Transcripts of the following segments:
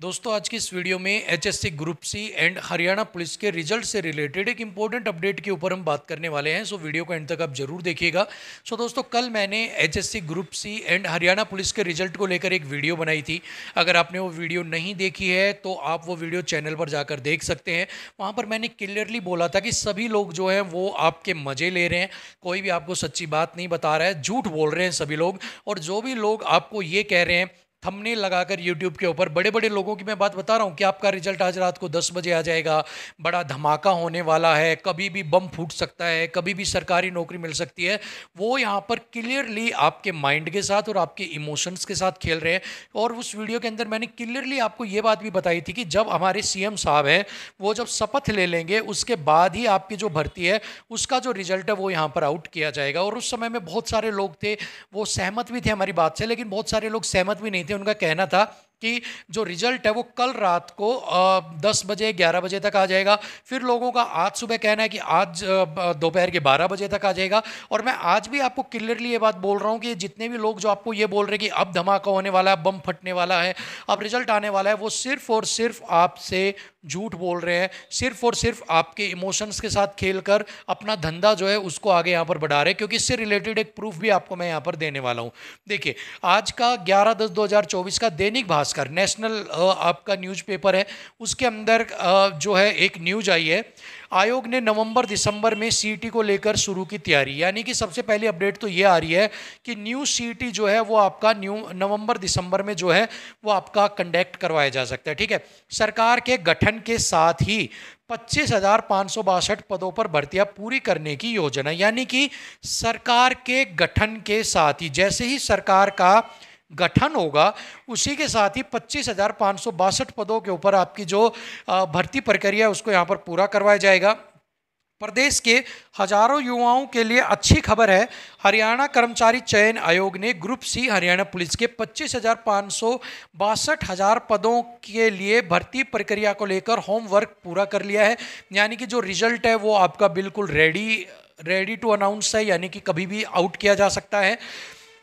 दोस्तों आज की इस वीडियो में HSC group C and Haryana police के रिजल्ट से रिलेटेड एक इंपॉर्टेंट अपडेट के ऊपर हम बात करने वाले हैं सो वीडियो को एंड तक आप जरूर देखिएगा सो दोस्तों कल मैंने HSC group C and Haryana police के रिजल्ट को लेकर एक वीडियो बनाई थी अगर आपने वो वीडियो नहीं देखी है तो आप वो वीडियो चैनल पर जाकर देख सकते हैं वहाँ पर मैंने क्लियरली बोला था कि सभी लोग जो हैं वो आपके मज़े ले रहे हैं कोई भी आपको सच्ची बात नहीं बता रहा है झूठ बोल रहे हैं सभी लोग और जो भी लोग आपको ये कह रहे हैं थंबनेल लगाकर यूट्यूब के ऊपर बड़े बड़े लोगों की मैं बात बता रहा हूँ कि आपका रिजल्ट आज रात को दस बजे आ जाएगा बड़ा धमाका होने वाला है कभी भी बम फूट सकता है कभी भी सरकारी नौकरी मिल सकती है वो यहाँ पर क्लियरली आपके माइंड के साथ और आपके इमोशंस के साथ खेल रहे हैं और उस वीडियो के अंदर मैंने क्लियरली आपको ये बात भी बताई थी कि जब हमारे सी साहब हैं वो जब शपथ ले लेंगे उसके बाद ही आपकी जो भर्ती है उसका जो रिजल्ट है वो यहाँ पर आउट किया जाएगा और उस समय में बहुत सारे लोग थे वो सहमत भी थे हमारी बात से लेकिन बहुत सारे लोग सहमत भी नहीं थे उनका कहना था कि जो रिजल्ट है वो कल रात को दस बजे ग्यारह बजे तक आ जाएगा फिर लोगों का आज सुबह कहना है कि आज दोपहर के बारह बजे तक आ जाएगा और मैं आज भी आपको क्लियरली ये बात बोल रहा हूँ कि जितने भी लोग जो आपको ये बोल रहे हैं कि अब धमाका होने वाला है बम फटने वाला है अब रिजल्ट आने वाला है वो सिर्फ और सिर्फ आपसे झूठ बोल रहे हैं सिर्फ और सिर्फ आपके इमोशंस के साथ खेल कर अपना धंधा जो है उसको आगे यहाँ पर बढ़ा रहे हैं क्योंकि इससे रिलेटेड एक प्रूफ भी आपको मैं यहाँ पर देने वाला हूँ देखिए आज का ग्यारह दस दो का दैनिक भास्कर भास्कर नेशनल आपका न्यूज़पेपर है उसके अंदर जो है एक न्यूज आई है आयोग ने नवंबर दिसंबर में सीटी को लेकर शुरू की तैयारी यानी कि सबसे पहली अपडेट तो ये आ रही है कि न्यू सीटी जो है वो आपका न्यू नवंबर दिसंबर में जो है वो आपका कंडक्ट करवाया जा सकता है ठीक है सरकार के गठन के साथ ही पच्चीस हजार पाँच सौ बासठ पदों पर भर्तियां पूरी करने की योजना यानी कि सरकार के गठन के साथ ही जैसे ही सरकार का गठन होगा उसी के साथ ही पच्चीस हज़ार पाँच सौ बासठ पदों के ऊपर आपकी जो भर्ती प्रक्रिया है उसको यहाँ पर पूरा करवाया जाएगा प्रदेश के हजारों युवाओं के लिए अच्छी खबर है हरियाणा कर्मचारी चयन आयोग ने ग्रुप सी हरियाणा पुलिस के पच्चीस हज़ार पाँच सौ बासठ हज़ार पदों के लिए भर्ती प्रक्रिया को लेकर होमवर्क पूरा कर लिया है यानी कि जो रिजल्ट है वो आपका बिल्कुल रेडी रेडी टू अनाउंस है यानी कि कभी भी आउट किया जा सकता है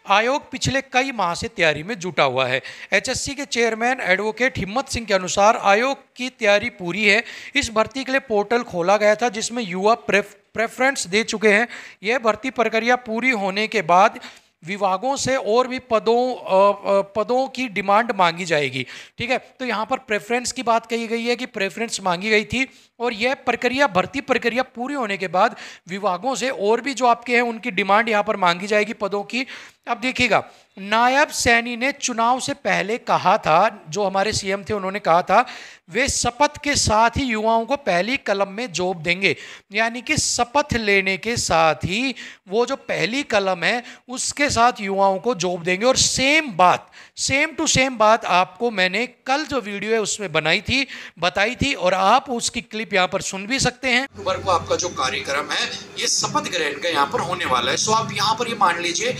आयोग पिछले कई माह से तैयारी में जुटा हुआ है एचएससी के चेयरमैन एडवोकेट हिम्मत सिंह के अनुसार आयोग की तैयारी पूरी है इस भर्ती के लिए पोर्टल खोला गया था जिसमें युवा प्रेफरेंस दे चुके हैं यह भर्ती प्रक्रिया पूरी होने के बाद विभागों से और भी पदों पदों की डिमांड मांगी जाएगी ठीक है तो यहाँ पर प्रेफरेंस की बात कही गई है कि प्रेफरेंस मांगी गई थी और यह प्रक्रिया भर्ती प्रक्रिया पूरी होने के बाद विभागों से और भी जो आपके हैं उनकी डिमांड यहाँ पर मांगी जाएगी पदों की अब देखिएगा नायब सैनी ने चुनाव से पहले कहा था जो हमारे सीएम थे उन्होंने कहा था वे शपथ के साथ ही युवाओं को पहली कलम में जॉब देंगे यानी कि शपथ लेने के साथ ही वो जो पहली कलम है उसके साथ युवाओं को जॉब देंगे और सेम बात सेम टू सेम बात आपको मैंने कल जो वीडियो है उसमें बनाई थी बताई थी और आप उसकी क्लिप यहाँ पर सुन भी सकते हैं अक्टूबर को आपका जो कार्यक्रम है ये शपथ ग्रहण का यहाँ पर होने वाला है सो आप यहाँ पर ये मान लीजिए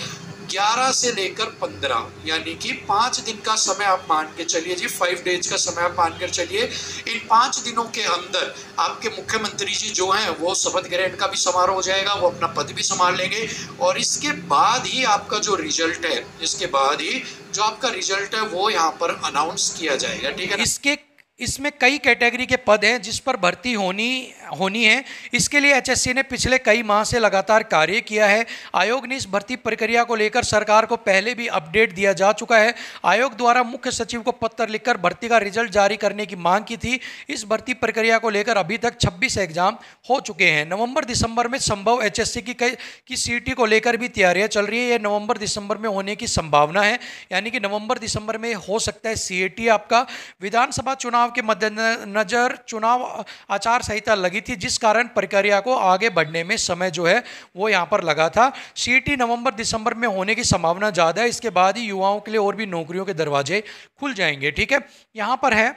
11 से लेकर 15 यानी कि पाँच दिन का समय आप मान के चलिए जी फाइव डेज का समय आप मान कर चलिए इन पाँच दिनों के अंदर आपके मुख्यमंत्री जी जो हैं वो शपथ ग्रहण का भी समारोह हो जाएगा वो अपना पद भी संभाल लेंगे और इसके बाद ही आपका जो रिजल्ट है इसके बाद ही जो आपका रिजल्ट है वो यहाँ पर अनाउंस किया जाएगा ठीक है इसके इसमें कई कैटेगरी के पद हैं जिस पर भर्ती होनी होनी है इसके लिए एचएससी ने पिछले कई माह से लगातार कार्य किया है आयोग ने इस भर्ती प्रक्रिया को लेकर सरकार को पहले भी अपडेट दिया जा चुका है आयोग द्वारा मुख्य सचिव को पत्र लिखकर भर्ती का रिजल्ट जारी करने की मांग की थी इस भर्ती प्रक्रिया को लेकर अभी तक छब्बीस एग्जाम हो चुके हैं नवम्बर दिसंबर में संभव एच की कई की सी को लेकर भी तैयारियाँ चल रही है यह नवम्बर दिसंबर में होने की संभावना है यानी कि नवम्बर दिसंबर में हो सकता है सी आपका विधानसभा चुनाव के मद्देनजर चुनाव आचार संहिता लगी थी जिस कारण प्रक्रिया को आगे बढ़ने में समय जो है वो यहाँ पर लगा था सीटी नवंबर दिसंबर में होने की संभावना ज़्यादा है इसके बाद ही युवाओं के लिए और भी नौकरियों के दरवाजे खुल जाएंगे ठीक है यहाँ पर है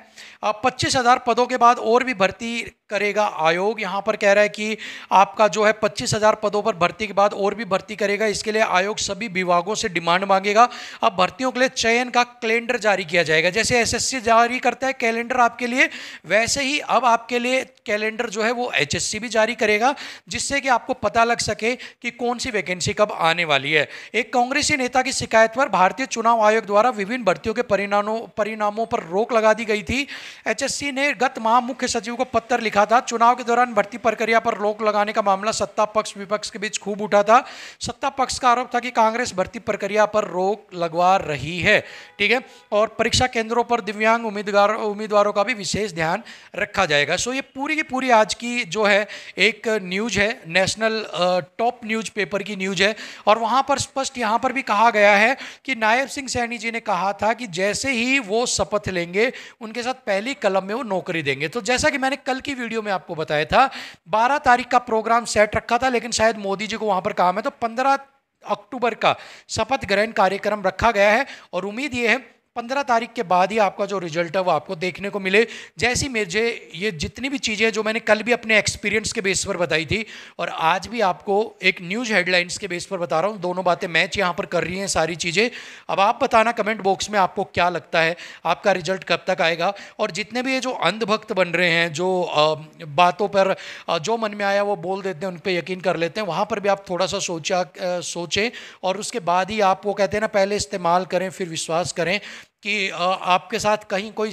पच्चीस हज़ार पदों के बाद और भी भर्ती करेगा आयोग यहाँ पर कह रहा है कि आपका जो है पच्चीस हज़ार पदों पर भर्ती के बाद और भी भर्ती करेगा इसके लिए आयोग सभी विभागों से डिमांड मांगेगा अब भर्तियों के लिए चयन का कैलेंडर जारी किया जाएगा जैसे एसएससी जारी करता है कैलेंडर आपके लिए वैसे ही अब आपके लिए कैलेंडर जो है वो एचएससी भी जारी करेगा जिससे कि आपको पता लग सके कि कौन सी वैकेंसी कब आने वाली है एक कांग्रेसी नेता की शिकायत पर भारतीय चुनाव आयोग द्वारा विभिन्न भर्तियों के परिणामों परिणामों पर रोक लगा दी गई थी एच ने गत माह मुख्य सचिव को पत्र लिखा लिखा था चुनाव के दौरान भर्ती प्रक्रिया पर रोक लगाने का मामला सत्ता पक्ष विपक्ष के बीच खूब उठा था सत्ता पक्ष का आरोप था कि कांग्रेस भर्ती प्रक्रिया पर रोक लगवा रही है ठीक है और परीक्षा केंद्रों पर दिव्यांग उम्मीदवार उम्मीदवारों का भी विशेष ध्यान रखा जाएगा सो ये पूरी की पूरी आज की जो है एक न्यूज है नेशनल टॉप न्यूज पेपर की न्यूज है और वहां पर स्पष्ट यहां पर भी कहा गया है कि नायब सिंह सैनी जी ने कहा था कि जैसे ही वो शपथ लेंगे उनके साथ पहली कलम में वो नौकरी देंगे तो जैसा कि मैंने कल की वीडियो में आपको बताया था बारह तारीख का प्रोग्राम सेट रखा था लेकिन शायद मोदी जी को वहां पर काम है तो पंद्रह अक्टूबर का शपथ ग्रहण कार्यक्रम रखा गया है और उम्मीद ये है पंद्रह तारीख के बाद ही आपका जो रिजल्ट है वो आपको देखने को मिले जैसी मेरे ये जितनी भी चीज़ें जो मैंने कल भी अपने एक्सपीरियंस के बेस पर बताई थी और आज भी आपको एक न्यूज़ हेडलाइंस के बेस पर बता रहा हूँ दोनों बातें मैच यहाँ पर कर रही हैं सारी चीज़ें अब आप बताना कमेंट बॉक्स में आपको क्या लगता है आपका रिजल्ट कब तक आएगा और जितने भी ये जो अंधभक्त बन रहे हैं जो बातों पर जो मन में आया वो बोल देते हैं उन पर यकीन कर लेते हैं वहाँ पर भी आप थोड़ा सा सोचा सोचें और उसके बाद ही आप वो कहते हैं ना पहले इस्तेमाल करें फिर विश्वास करें कि आपके साथ कहीं कोई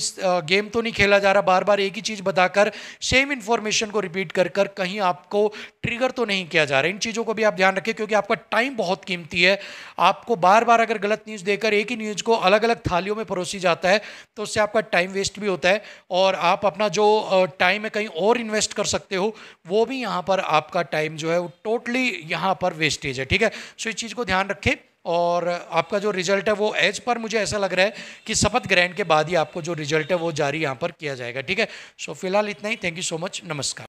गेम तो नहीं खेला जा रहा बार बार एक ही चीज़ बताकर सेम इन्फॉर्मेशन को रिपीट कर कर कहीं आपको ट्रिगर तो नहीं किया जा रहा इन चीज़ों को भी आप ध्यान रखें क्योंकि आपका टाइम बहुत कीमती है आपको बार बार अगर गलत न्यूज़ देकर एक ही न्यूज़ को अलग अलग थालियों में परोसी जाता है तो उससे आपका टाइम वेस्ट भी होता है और आप अपना जो टाइम है कहीं और इन्वेस्ट कर सकते हो वो भी यहाँ पर आपका टाइम जो है वो टोटली यहाँ पर वेस्टेज है ठीक है सो इस चीज़ को ध्यान रखें और आपका जो रिजल्ट है वो एज पर मुझे ऐसा लग रहा है कि शपथ ग्रहण के बाद ही आपको जो रिजल्ट है वो जारी यहाँ पर किया जाएगा ठीक है सो फिलहाल इतना ही थैंक यू सो मच नमस्कार